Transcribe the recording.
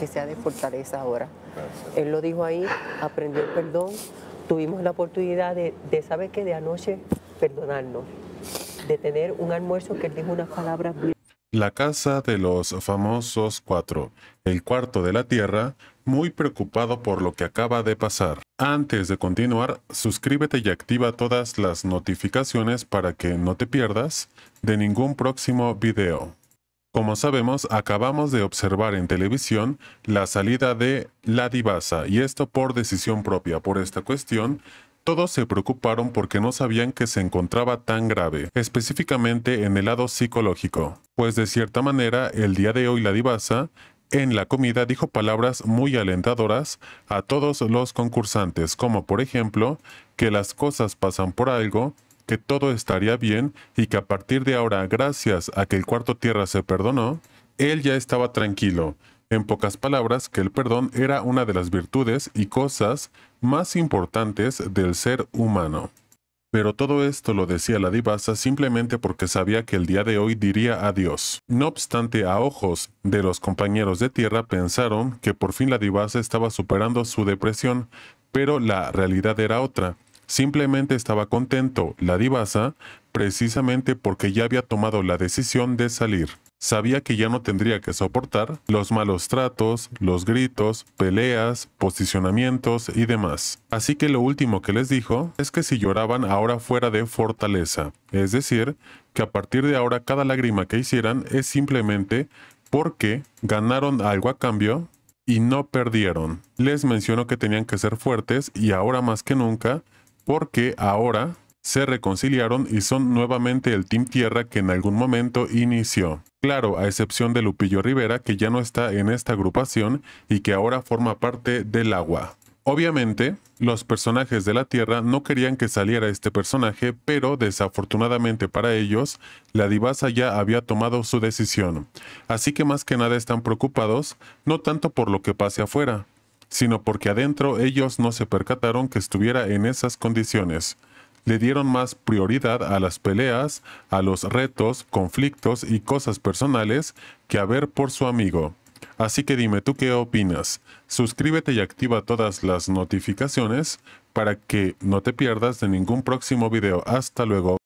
que sea de fortaleza ahora. Él lo dijo ahí, aprendió el perdón, tuvimos la oportunidad de, de ¿sabe qué? De anoche perdonarnos, de tener un almuerzo que él dijo unas palabras la casa de los famosos cuatro, el cuarto de la tierra, muy preocupado por lo que acaba de pasar. Antes de continuar, suscríbete y activa todas las notificaciones para que no te pierdas de ningún próximo video. Como sabemos, acabamos de observar en televisión la salida de la divasa, y esto por decisión propia. Por esta cuestión, todos se preocuparon porque no sabían que se encontraba tan grave, específicamente en el lado psicológico. Pues de cierta manera, el día de hoy la divasa en la comida dijo palabras muy alentadoras a todos los concursantes, como por ejemplo, que las cosas pasan por algo, que todo estaría bien y que a partir de ahora, gracias a que el cuarto tierra se perdonó, él ya estaba tranquilo. En pocas palabras, que el perdón era una de las virtudes y cosas más importantes del ser humano. Pero todo esto lo decía la divasa simplemente porque sabía que el día de hoy diría adiós. No obstante, a ojos de los compañeros de tierra pensaron que por fin la divasa estaba superando su depresión, pero la realidad era otra. Simplemente estaba contento, la divasa, precisamente porque ya había tomado la decisión de salir. Sabía que ya no tendría que soportar los malos tratos, los gritos, peleas, posicionamientos y demás. Así que lo último que les dijo es que si lloraban ahora fuera de fortaleza, es decir, que a partir de ahora cada lágrima que hicieran es simplemente porque ganaron algo a cambio y no perdieron. Les mencionó que tenían que ser fuertes y ahora más que nunca porque ahora se reconciliaron y son nuevamente el Team Tierra que en algún momento inició. Claro, a excepción de Lupillo Rivera, que ya no está en esta agrupación y que ahora forma parte del agua. Obviamente, los personajes de la Tierra no querían que saliera este personaje, pero desafortunadamente para ellos, la divasa ya había tomado su decisión. Así que más que nada están preocupados, no tanto por lo que pase afuera, sino porque adentro ellos no se percataron que estuviera en esas condiciones. Le dieron más prioridad a las peleas, a los retos, conflictos y cosas personales que a ver por su amigo. Así que dime tú qué opinas. Suscríbete y activa todas las notificaciones para que no te pierdas de ningún próximo video. Hasta luego.